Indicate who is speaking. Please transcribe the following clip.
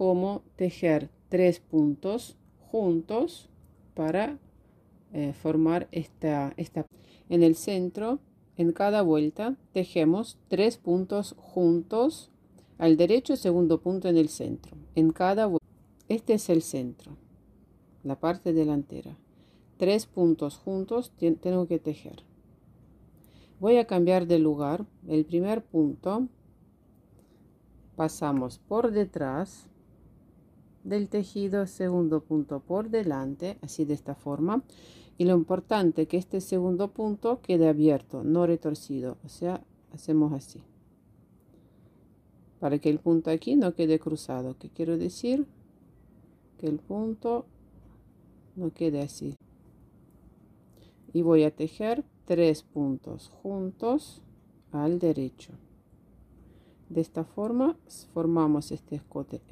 Speaker 1: cómo tejer tres puntos juntos para eh, formar esta, esta en el centro en cada vuelta tejemos tres puntos juntos al derecho segundo punto en el centro en cada este es el centro la parte delantera tres puntos juntos tengo que tejer voy a cambiar de lugar el primer punto pasamos por detrás del tejido segundo punto por delante así de esta forma y lo importante que este segundo punto quede abierto no retorcido o sea hacemos así para que el punto aquí no quede cruzado que quiero decir que el punto no quede así y voy a tejer tres puntos juntos al derecho de esta forma formamos este escote